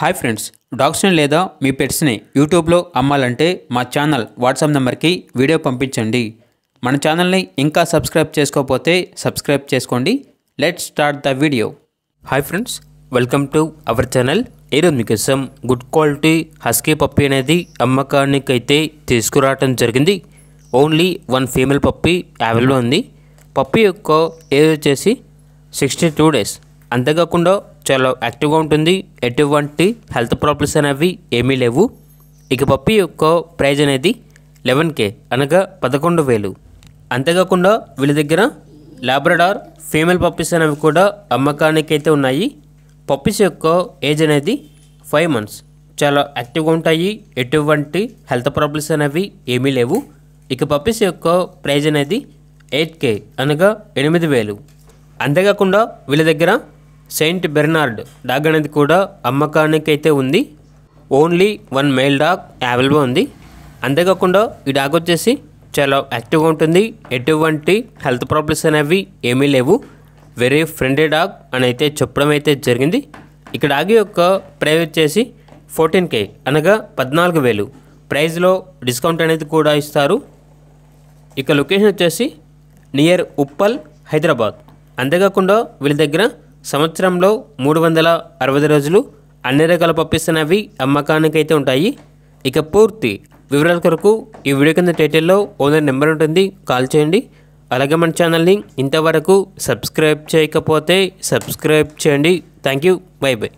hi friends డాగ్స్ని లేదా మీ పెట్స్ని యూట్యూబ్లో అమ్మాలంటే మా ఛానల్ వాట్సాప్ నెంబర్కి వీడియో పంపించండి మన ఛానల్ని ఇంకా సబ్స్క్రైబ్ చేసుకోకపోతే సబ్స్క్రైబ్ చేసుకోండి let start the video hi friends welcome to our channel ఈరోజు మీకోసం గుడ్ క్వాలిటీ హస్కీ పప్పి అనేది అమ్మకానికి అయితే తీసుకురావటం జరిగింది only one female puppy available ఉంది పప్పి యొక్క ఏజ్ వచ్చేసి సిక్స్టీ టూ డేస్ అంతేకాకుండా చాలా యాక్టివ్గా ఉంటుంది ఎటువంటి హెల్త్ ప్రాబ్లమ్స్ అనేవి ఏమీ లేవు ఇక పప్పి యొక్క ప్రైజ్ అనేది లెవెన్ కే అనగా పదకొండు వేలు అంతేకాకుండా వీళ్ళ దగ్గర లాబ్రడార్ ఫీమేల్ పప్పీస్ అనేవి కూడా అమ్మకానికి అయితే ఉన్నాయి పప్పీస్ యొక్క ఏజ్ అనేది ఫైవ్ మంత్స్ చాలా యాక్టివ్గా ఉంటాయి ఎటువంటి హెల్త్ ప్రాబ్లమ్స్ అనేవి ఏమీ లేవు ఇక పప్పీస్ యొక్క ప్రైజ్ అనేది ఎయిట్ కే అనగా ఎనిమిది వేలు అంతేకాకుండా వీళ్ళ దగ్గర సెయింట్ బెర్నార్డ్ డాగ్ అనేది కూడా అమ్మకానికి అయితే ఉంది only one male dog available ఉంది అంతేకాకుండా ఈ డాగ్ వచ్చేసి చాలా యాక్టివ్గా ఉంటుంది ఎటువంటి హెల్త్ ప్రాబ్లమ్స్ అనేవి ఏమీ లేవు వెరీ ఫ్రెండ్లీ డాగ్ అని అయితే చెప్పడం అయితే జరిగింది ఇక డాగ్ యొక్క ప్రైస్ వచ్చేసి ఫోర్టీన్ కే అనగా పద్నాలుగు వేలు ప్రైజ్లో డిస్కౌంట్ అనేది కూడా ఇస్తారు ఇక లొకేషన్ వచ్చేసి నియర్ ఉప్పల్ హైదరాబాద్ అంతేకాకుండా వీళ్ళ దగ్గర సంవత్సరంలో మూడు వందల అరవై రోజులు అన్ని రకాల పప్పిస్తున్నవి అమ్మకానికైతే ఉంటాయి ఇక పూర్తి వివరాల కొరకు ఈ వీడియో కింద టైటిల్లో ఓనర్ నెంబర్ ఉంటుంది కాల్ చేయండి అలాగే మన ఛానల్ని ఇంతవరకు సబ్స్క్రైబ్ చేయకపోతే సబ్స్క్రైబ్ చేయండి థ్యాంక్ యూ బై బై